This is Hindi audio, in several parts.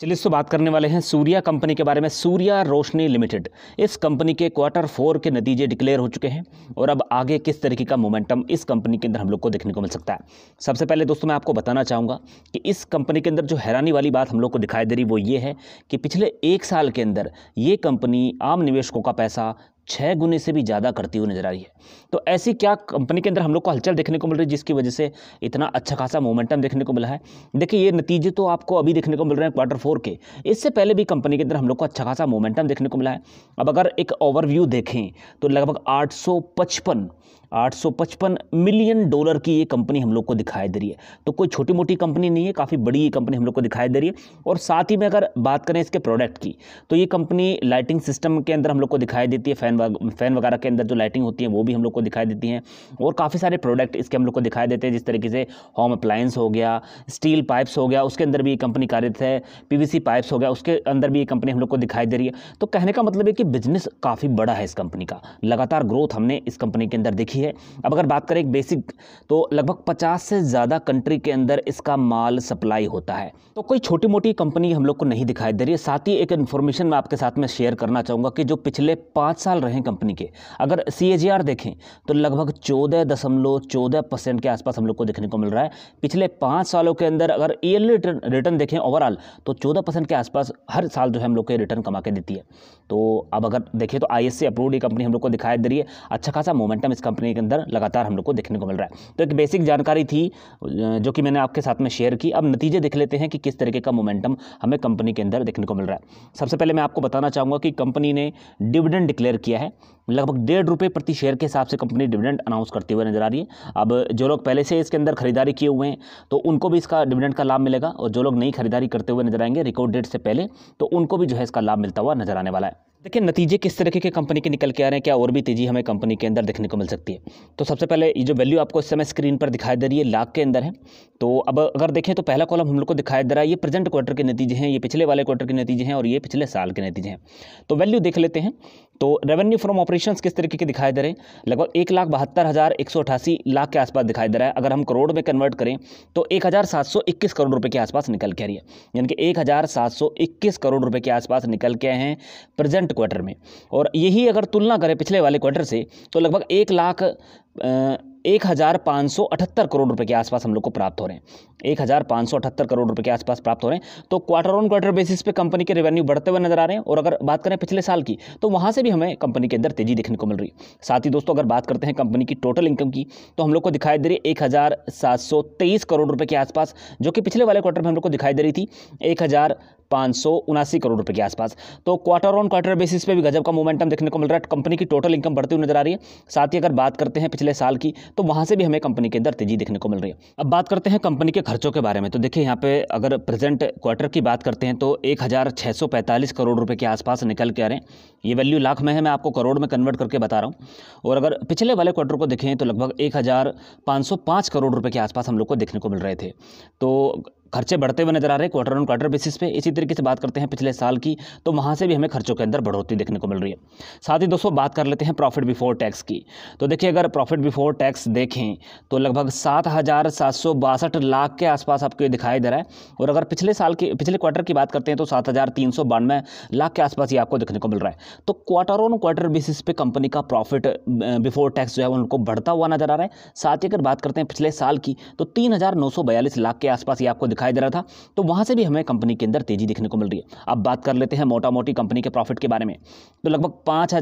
चलिए इससे बात करने वाले हैं सूर्या कंपनी के बारे में सूर्या रोशनी लिमिटेड इस कंपनी के क्वार्टर फोर के नतीजे डिक्लेयर हो चुके हैं और अब आगे किस तरीके का मोमेंटम इस कंपनी के अंदर हम लोग को देखने को मिल सकता है सबसे पहले दोस्तों मैं आपको बताना चाहूँगा कि इस कंपनी के अंदर जो हैरानी वाली बात हम लोग को दिखाई दे रही वो ये है कि पिछले एक साल के अंदर ये कंपनी आम निवेशकों का पैसा छः गुने से भी ज़्यादा करती हुई नजर आ रही है तो ऐसी क्या कंपनी के अंदर हम लोग को हलचल देखने को मिल रही है जिसकी वजह से इतना अच्छा खासा मोमेंटम देखने को मिला है देखिए ये नतीजे तो आपको अभी देखने को मिल रहे हैं क्वार्टर फोर के इससे पहले भी कंपनी के अंदर हम लोग को अच्छा खासा मोमेंटम देखने को मिला है अब अगर एक ओवरव्यू देखें तो लगभग आठ 855 मिलियन डॉलर की ये कंपनी हम लोग को दिखाई दे रही है तो कोई छोटी मोटी कंपनी नहीं है काफ़ी बड़ी ये कंपनी हम लोग को दिखाई दे रही है और साथ ही में अगर बात करें इसके प्रोडक्ट की तो ये कंपनी लाइटिंग सिस्टम के अंदर हम लोग को दिखाई देती है फैन फैन वगैरह के अंदर जो लाइटिंग होती है वो भी हम लोग को दिखाई देती हैं और काफ़ी सारे प्रोडक्ट इसके हम लोग को दिखाई देते हैं जिस तरीके से होम अप्लायंस हो गया स्टील पाइप्स हो गया उसके अंदर भी ये कंपनी कार्यरत है पी पाइप्स हो गया उसके अंदर भी ये कंपनी हम लोग को दिखाई दे रही है तो कहने का मतलब है कि बिजनेस काफ़ी बड़ा है इस कंपनी का लगातार ग्रोथ हमने इस कंपनी के अंदर देखी है है अब अगर बात करें एक बेसिक तो लगभग 50 से ज़्यादा कंट्री के अंदर इसका माल सप्लाई होता है तो कोई छोटी मोटी कंपनी हम लोग को नहीं दिखाई दे रही है साथ ही एक इन्फॉर्मेशन मैं आपके साथ में शेयर करना चाहूँगा कि जो पिछले पाँच साल रहे कंपनी के अगर सी देखें तो लगभग चौदह दशमलव चौदह परसेंट के आसपास हम लोग को देखने को मिल रहा है पिछले पाँच सालों के अंदर अगर ईयरली रिटर्न देखें ओवरऑल तो चौदह परसेंट के आसपास हर साल जो है हम लोग को रिटर्न कमा के देती है तो अब अगर देखें तो आई अप्रूव्ड ये कंपनी हम लोग को दिखाई दे रही है अच्छा खासा मोमेंटम इस कंपनी के अंदर लगातार हम लोग को देखने को मिल रहा है तो एक बेसिक जानकारी थी जो कि मैंने आपके साथ में शेयर की अब नतीजे देख लेते हैं कि किस तरीके का मोमेंटम हमें कंपनी के अंदर देखने को मिल रहा है सबसे पहले मैं आपको बताना चाहूँगा कि कंपनी ने डिविडेंड डिक्लेयर किया है लगभग डेढ़ रुपये प्रति शेयर के हिसाब से कंपनी डिविडेंड अनाउंस करती हुई नजर आ रही है अब जो लोग पहले से इसके अंदर खरीदारी किए हुए हैं तो उनको भी इसका डिविडेंड का लाभ मिलेगा और जो लोग नई खरीदारी करते हुए नजर आएंगे रिकॉर्ड डेट से पहले तो उनको भी जो है इसका लाभ मिलता हुआ नजर आने वाला है देखिए नतीजे किस तरीके के कंपनी के निकल के आ रहे हैं क्या और भी तेज़ी हमें कंपनी के अंदर देखने को मिल सकती है तो सबसे पहले ये जो वैल्यू आपको इस समय स्क्रीन पर दिखाई दे रही है लाख के अंदर है तो अब अगर देखें तो पहला कॉलम हम लोग को दिखाई दे रहा है ये प्रेजेंट क्वार्टर के नतीजे हैं ये पिछले वाले क्वार्टर के नतीजे हैं और ये पिछले साल के नतीजे हैं तो वैल्यू देख लेते हैं तो रेवेन्यू फ्रॉम ऑपरेशंस किस तरीके के दिखाई दे रहे हैं लगभग एक लाख बहत्तर हज़ार एक सौ अठासी लाख के आसपास दिखाई दे रहा है अगर हम करोड़ में कन्वर्ट करें तो एक हज़ार सात सौ इक्कीस करोड़ रुपए के आसपास निकल के आ रही है यानी कि एक हज़ार सात सौ इक्कीस करोड़ रुपए के आसपास निकल के आए हैं प्रेजेंट क्वार्टर में और यही अगर तुलना करें पिछले वाले क्वार्टर से तो लगभग एक लाख एक हज़ार पाँच सौ अठहत्तर करोड़ रुपए के आसपास हम लोग को प्राप्त हो रहे हैं एक हज़ार पाँच सौ अठहत्तर करोड़ रुपए के आसपास प्राप्त हो रहे हैं तो क्वार्टर ऑन क्वार्टर बेसिस पे कंपनी के रेवेन्यू बढ़ते हुए नजर आ रहे हैं और अगर बात करें पिछले साल की तो वहाँ से भी हमें कंपनी के अंदर तेजी देखने को मिल रही है साथ ही दोस्तों अगर बात करते हैं कंपनी की टोटल इनकम की तो हम लोग को दिखाई दे रही है एक करोड़ रुपये के आसपास जो कि पिछले वाले क्वार्टर में हम लोग को दिखाई दे रही थी एक पाँच सौ उनासी करोड़ रुपए के आसपास तो क्वार्टर ऑन क्वार्टर बेसिस पे भी गजब का मोमेंटम देखने को मिल रहा है कंपनी की टोटल इनकम बढ़ती हुई नजर आ रही है साथ ही अगर बात करते हैं पिछले साल की तो वहाँ से भी हमें कंपनी के अंदर तेजी देखने को मिल रही है अब बात करते हैं कंपनी के खर्चों के बारे में तो देखिए यहाँ पे अगर प्रेजेंट क्वार्टर की बात करते हैं तो एक करोड़ रुपये के आसपास निकल के आ रहे हैं ये वैल्यू लाख में है मैं आपको करोड़ में कन्वर्ट करके बता रहा हूँ और अगर पिछले वाले क्वार्टर को देखें तो लगभग एक करोड़ रुपये के आसपास हम लोग को देखने को मिल रहे थे तो खर्चे बढ़ते हुए नजर आ रहे हैं क्वार्टर ऑन क्वार्टर बेसिस पे इसी तरीके से बात करते हैं पिछले साल की तो वहाँ से भी हमें खर्चों के अंदर बढ़ोतरी देखने को मिल रही है साथ ही दोस्तों बात कर लेते हैं प्रॉफिट बिफोर टैक्स की तो देखिए अगर प्रॉफिट बिफोर टैक्स देखें तो लगभग सात हज़ार सात सौ बासठ लाख के आसपास आपको ये दिखाई दे रहा है और अगर पिछले साल के पिछले क्वार्टर की बात करते हैं तो सात हज़ार तीन सौ बानवे लाख के आसपास ये आपको देखने को मिल रहा है तो क्वार्टर ऑन क्वार्टर बेसिस पे कंपनी का प्रॉफिट बिफोर टैक्स जो है उनको बढ़ता हुआ नजर आ रहा है साथ ही अगर बात करते हैं पिछले साल की तो तीन लाख के आसपास ये आपको दिखाई दिखाई दे रहा था तो वहाँ से भी हमें कंपनी के अंदर तेज़ी देखने को मिल रही है अब बात कर लेते हैं मोटा मोटी कंपनी के प्रॉफिट के बारे में तो लगभग पाँच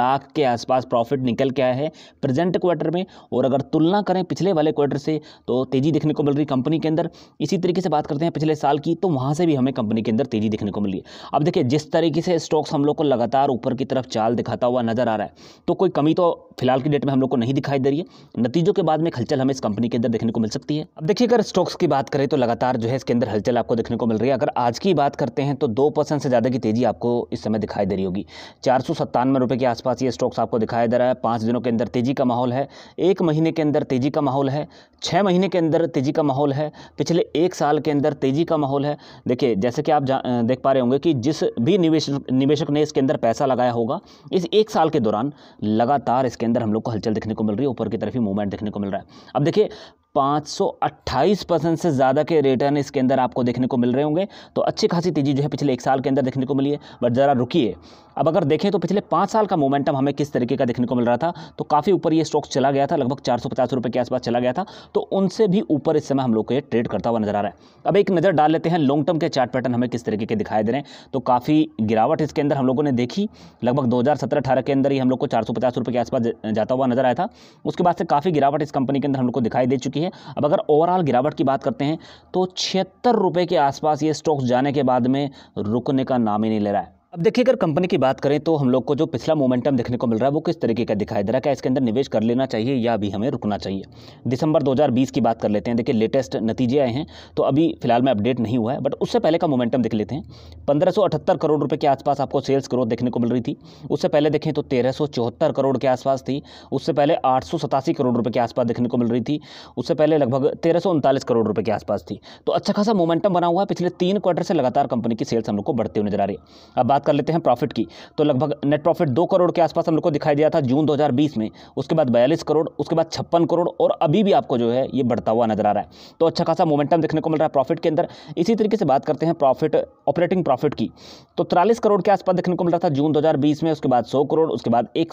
लाख के आसपास प्रॉफिट निकल के आया है प्रेजेंट क्वार्टर में और अगर तुलना करें पिछले वाले क्वार्टर से तो तेज़ी देखने को मिल रही कंपनी के अंदर इसी तरीके से बात करते हैं पिछले साल की तो वहाँ से भी हमें कंपनी के अंदर तेज़ी देखने को मिली अब देखिए जिस तरीके से स्टॉक्स हम लोग को लगातार ऊपर की तरफ चाल दिखाता हुआ नज़र आ रहा है तो कोई कमी तो फिलहाल की डेट में हम लोग को नहीं दिखाई दे रही है नतीजों के बाद में खलचल हमें इस कंपनी के अंदर देखने को मिल सकती है अब देखिए अगर स्टॉक्स की की बात करें तो लगातार जो है इसके अंदर हलचल आपको देखने को मिल रही है अगर आज की बात करते हैं तो दो परसेंट से ज़्यादा की तेज़ी आपको इस समय दिखाई दे रही होगी चार सौ सत्तानवे रुपये के आसपास ये स्टॉक्स आपको दिखाई दे रहा है पाँच दिनों के अंदर तेज़ी का माहौल है एक महीने के अंदर तेज़ी का माहौल है छः महीने के अंदर तेज़ी का माहौल है पिछले एक साल के अंदर तेज़ी का माहौल है देखिए जैसे कि आप देख पा रहे होंगे कि जिस भी निवेश निवेशक ने इसके अंदर पैसा लगाया होगा इस एक साल के दौरान लगातार इसके अंदर हम लोग को हलचल देखने को मिल रही है ऊपर की तरफ ही मूवमेंट देखने को मिल रहा है अब देखिए 528 परसेंट से ज़्यादा के रिटर्न इसके अंदर आपको देखने को मिल रहे होंगे तो अच्छी खासी तेज़ी जो है पिछले एक साल के अंदर देखने को मिली है बट ज़रा रुकिए अब अगर देखें तो पिछले पाँच साल का मोमेंटम हमें किस तरीके का देखने को मिल रहा था तो काफ़ी ऊपर ये स्टॉक चला गया था लगभग चार सौ के आसपास चला गया था तो उनसे भी ऊपर इस समय हम लोग को ये ट्रेड करता हुआ नजर आ रहा है अब एक नज़र डाल लेते हैं लॉन्ग टर्म के चार्ट पैटर्न हमें किस तरीके के दिखाई दे रहे हैं तो काफ़ी गिरावट इसके अंदर हम लोगों ने देखी लगभग दो हज़ार के अंदर ही हम लोग को चार रुपए के आसपास जाता हुआ नजर आया था उसके बाद से काफ़ी गिरावट इस कंपनी के अंदर हम लोग को दिखाई दे चुकी है अब अगर ओवरऑल गिरावट की बात करते हैं तो छिहत्तर के आसपास ये स्टॉक्स जाने के बाद में रुकने का नाम ही नहीं ले रहा है अब देखिए अगर कंपनी की बात करें तो हम लोग को जो पिछला मोमेंटम देखने को मिल रहा है वो किस तरीके का दिखाई दे रहा है क्या इसके अंदर निवेश कर लेना चाहिए या अभी हमें रुकना चाहिए दिसंबर 2020 की बात कर लेते हैं देखिए लेटेस्ट नतीजे आए हैं तो अभी फिलहाल में अपडेट नहीं हुआ है बट उससे पहले का मोमेंटम देख लेते हैं पंद्रह करोड़ रुपये के आसपास आपको सेल्स ग्रोथ देखने को मिल रही थी उससे पहले देखें तो तेरह करोड़ के आसपास थी उससे पहले आठ करोड़ रुपये के आसपास देखने को मिल रही थी उससे पहले लगभग तेरह करोड़ रुपये के आसपास थी तो अच्छा खासा मोमेंटम बना हुआ है पिछले तीन क्वार्टर से लगातार कंपनी की सेल्स हम लोग को बढ़ते हुए नजर आ रही है अब बात कर लेते हैं प्रॉफिट की तो लगभग नेट प्रॉफिट दो करोड़ के आसपास हम लोग को दिखाई दिया था जून 2020 में उसके बाद बयालीस करोड़ उसके बाद छप्पन करोड़ और अभी भी आपको जो है ये बढ़ता हुआ नजर आ रहा है तो अच्छा खासा मोमेंटम देखने को मिल रहा है प्रॉफिट के अंदर इसी तरीके से बात करते हैं प्रॉफिट ऑपरेटिंग प्रॉफिट की तो तिरालीस करोड़ के आसपास देखने को मिल रहा था जून दो में उसके बाद सौ करोड़ उसके बाद एक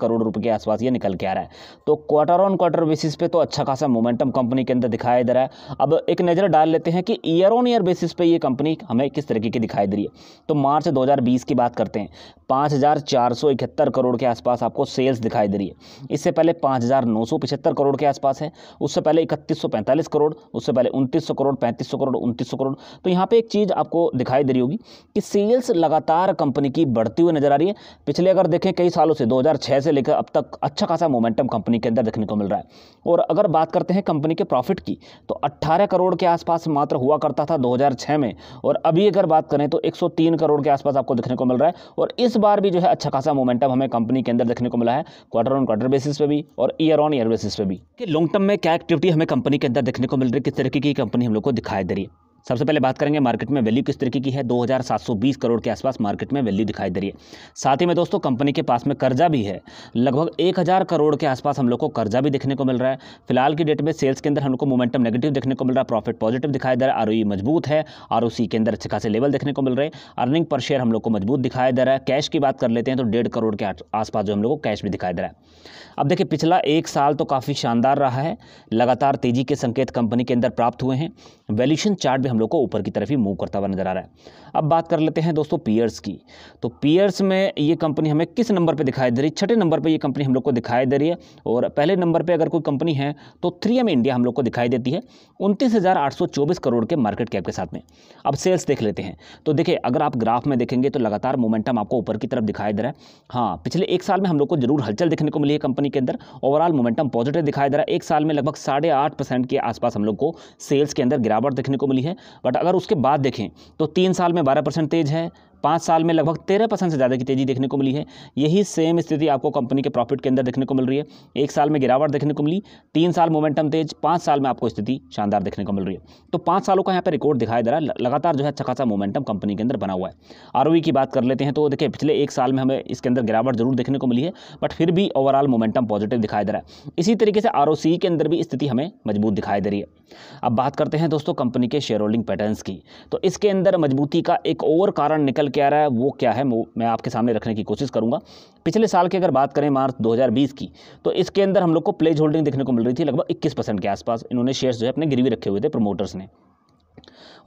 करोड़ रुपए के आसपास ये निकल के आ रहा है तो क्वार्टर ऑन क्वार्टर बेसिस पे तो अच्छा खासा मोमेंटम कंपनी के अंदर दिखाई दे रहा है अब एक नज़र डाल लेते हैं कि ईयर ऑन ईयर बेसिस पे ये कंपनी हमें किस तरीके की दिखाई दे रही है तो मार्च दो 2020 की बात करते हैं 5,471 करोड़ के आसपास आपको सेल्स दिखाई दे रही है इससे पहले 5,975 करोड़ के आसपास है उससे पहले 3145 करोड़ उससे पहले 2900 करोड़ 3500 करोड़ 2900 करोड़ तो यहाँ पे एक चीज़ आपको दिखाई दे रही होगी कि सेल्स लगातार कंपनी की बढ़ती हुई नज़र आ रही है पिछले अगर देखें कई सालों से दो से लेकर अब तक अच्छा खासा मोमेंटम कंपनी के अंदर देखने को मिल रहा है और अगर बात करते हैं कंपनी के प्रॉफिट की तो अट्ठारह करोड़ के आसपास मात्र हुआ करता था दो में और अभी अगर बात करें तो एक करोड़ के आसपास आपको आपको देखने को मिल रहा है और इस बार भी जो है अच्छा खासा मोमेंटम हमें कंपनी के अंदर देखने को मिला है क्वार्टर ऑन क्वार्टर बेसिस पे भी और ईयर ऑन ईयर बेसिस पे भी लॉन्ग टर्म में क्या एक्टिविटी हमें कंपनी के अंदर देखने को मिल रही है किस तरीके की कंपनी हम लोग को दिखाई दे रही है सबसे पहले बात करेंगे मार्केट में वैल्यू किस तरीके की है 2720 करोड़ के आसपास मार्केट में वैल्यू दिखाई दे रही है साथ ही में दोस्तों कंपनी के पास में कर्जा भी है लगभग 1000 करोड़ के आसपास हम लोग को कर्जा भी देखने को मिल रहा है फिलहाल की डेट में सेल्स के अंदर हम लोग को मोमेंटम नेगेटिव देखने को मिल रहा है प्रॉफिट पॉजिटिव दिखाई दे रहा है आर मजबूत है आर के अंदर अच्छे खासे लेवल देखने को मिल रहे हैं अर्निंग पर शेयर हम लोग को मजबूत दिखाई दे रहा है कैश की बात कर लेते हैं तो डेढ़ करोड़ के आसपास जो हम लोग को कैश भी दिखाई दे रहा है अब देखिए पिछला एक साल तो काफ़ी शानदार रहा है लगातार तेजी के संकेत कंपनी के अंदर प्राप्त हुए हैं वैल्यूशन चार्ट हम लोग को ऊपर की तरफ ही मूव करता हुआ नज़र आ रहा है अब बात कर लेते हैं दोस्तों पियर्स की तो पियर्स में ये कंपनी हमें किस नंबर पर दिखाई दे रही है छठे नंबर पर यह कंपनी हम लोग को दिखाई दे रही है और पहले नंबर पर अगर कोई कंपनी है तो थ्री इंडिया हम लोग को दिखाई देती है उनतीस करोड़ के मार्केट कैप के साथ में अब सेल्स देख लेते हैं तो देखिए अगर आप ग्राफ में देखेंगे तो लगातार मोमेंटम आपको ऊपर की तरफ दिखाई दे रहा है हाँ पिछले एक साल में हम लोग को जरूर हलचल देखने को मिली है कंपनी के अंदर ओवरऑल मोमेंटम पॉजिटिव दिखाई दे रहा है एक साल में लगभग साढ़े आठ परसेंट के आसपास हम लोग को सेल्स के अंदर गिरावट देखने को मिली है बट अगर उसके बाद देखें तो तीन साल में बारह परसेंट तेज़ है पाँच साल में लगभग तेरह परसेंट से ज़्यादा की तेज़ी देखने को मिली है यही सेम स्थिति आपको कंपनी के प्रॉफिट के अंदर देखने को मिल रही है एक साल में गिरावट देखने को मिली तीन साल मोमेंटम तेज पाँच साल में आपको स्थिति शानदार देखने को मिल रही है तो पाँच सालों का यहाँ पर रिकॉर्ड दिखाई दे रहा है लगातार जो है अच्छा खासा मोमेंटम कंपनी के अंदर बना हुआ है आर e की बात कर लेते हैं तो देखिए पिछले एक साल में हमें इसके अंदर गिरावट जरूर देखने को मिली है बट फिर भी ओवरऑल मोमेंटम पॉजिटिव दिखाई दे रहा है इसी तरीके से आर के अंदर भी स्थिति हमें मजबूत दिखाई दे रही है अब बात करते हैं दोस्तों कंपनी के शेयर होल्डिंग पैटर्न की तो इसके अंदर मजबूती का एक और कारण निकल के आ रहा है वो क्या है मैं आपके सामने रखने की कोशिश करूँगा पिछले साल की अगर बात करें मार्च 2020 की तो इसके अंदर हम लोग को प्लेज होल्डिंग देखने को मिल रही थी लगभग 21 परसेंट के आसपास इन्होंने शेयर्स जो है अपने गिरवी रखे हुए थे प्रमोटर्स ने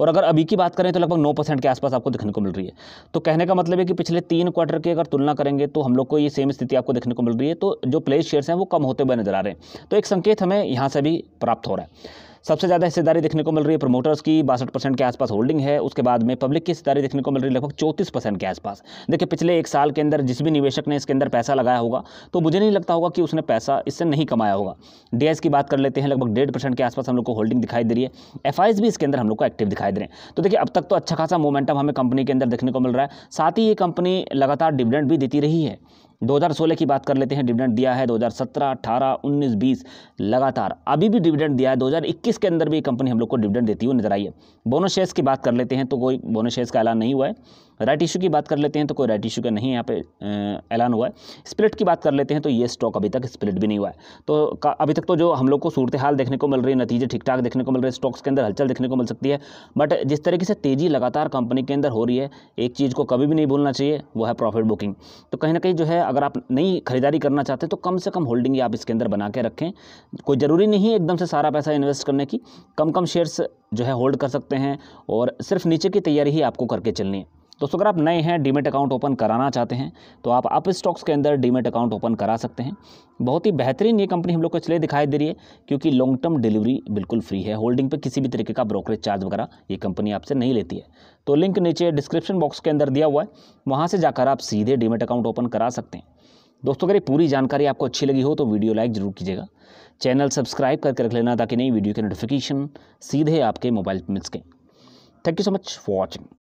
और अगर अभी की बात करें तो लगभग नौ परसेंट के आसपास आपको देखने को मिल रही है तो कहने का मतलब है कि पिछले तीन क्वार्टर की अगर तुलना करेंगे तो हम लोग को ये सेम स्थिति आपको देखने को मिल रही है तो जो प्लेज शेयर्स हैं वो कम होते हुए नजर आ रहे हैं तो एक संकेत हमें यहाँ से भी प्राप्त हो रहा है सबसे ज़्यादा हिस्सेदारी देखने को मिल रही है प्रमोटर्स की बासठ परसेंट के आसपास होल्डिंग है उसके बाद में पब्लिक की हिस्सेदारी देखने को मिल रही है लगभग चौंतीस परसेंट के आसपास देखिए पिछले एक साल के अंदर जिस भी निवेशक ने इसके अंदर पैसा लगाया होगा तो मुझे नहीं लगता होगा कि उसने पैसा इससे नहीं कमाया होगा डी की बात कर लेते हैं लगभग डेढ़ परसेंट के आसपास हम लोग को होल्डिंग दिखाई दे रही है एफ भी इसके अंदर हम लोग को एक्टिव दिखाई दे रहे हैं तो देखिए अब तक तो अच्छा खासा मोमेंटम हमें कंपनी के अंदर देखने को मिल रहा है साथ ही ये कंपनी लगातार डिविडेंड भी देती रही है 2016 की बात कर लेते हैं डिविडेंड दिया है 2017, 18, 19, 20 लगातार अभी भी डिविडेंड दिया है 2021 के अंदर भी कंपनी हम लोग को डिविडेंड देती हुई नजर आई है बोनस शेयर्स की बात कर लेते हैं तो कोई बोनस शेयर्स का ऐलान नहीं हुआ है राइट इशू की बात कर लेते हैं तो कोई राइट इशू का नहीं यहाँ पे ऐलान हुआ है स्प्लिट की बात कर लेते हैं तो ये स्टॉक अभी तक स्प्लिट भी नहीं हुआ है तो अभी तक तो जो हम लोग को सूरत हाल देखने को मिल रही है नतीजे ठीक ठाक देखने को मिल रहे हैं स्टॉक्स के अंदर हलचल देखने को मिल सकती है बट जिस तरीके से तेज़ी लगातार कंपनी के अंदर हो रही है एक चीज़ को कभी भी नहीं भूलना चाहिए वो है प्रॉफिट बुकिंग तो कहीं ना कहीं जो है अगर आप नई खरीदारी करना चाहते तो कम से कम होल्डिंग आप इसके अंदर बना के रखें कोई ज़रूरी नहीं है एकदम से सारा पैसा इन्वेस्ट करने की कम कम शेयर्स जो है होल्ड कर सकते हैं और सिर्फ नीचे की तैयारी ही आपको करके चलनी है दोस्तों अगर आप नए हैं डीमेट अकाउंट ओपन कराना चाहते हैं तो आप अप स्टॉक्स के अंदर डीमेट अकाउंट ओपन करा सकते हैं बहुत ही बेहतरीन ये कंपनी हम लोग को इसलिए दिखाई दे रही है क्योंकि लॉन्ग टर्म डिलीवरी बिल्कुल फ्री है होल्डिंग पर किसी भी तरीके का ब्रोकरेज चार्ज वगैरह ये कंपनी आपसे नहीं लेती है तो लिंक नीचे डिस्क्रिप्शन बॉक्स के अंदर दिया हुआ है वहाँ से जाकर आप सीधे डीमेट अकाउंट ओपन करा सकते हैं दोस्तों अगर ये पूरी जानकारी आपको अच्छी लगी हो तो वीडियो लाइक जरूर कीजिएगा चैनल सब्सक्राइब करके रख लेना ताकि नई वीडियो के नोटिफिकेशन सीधे आपके मोबाइल पर मिल सकें thank you so much for watching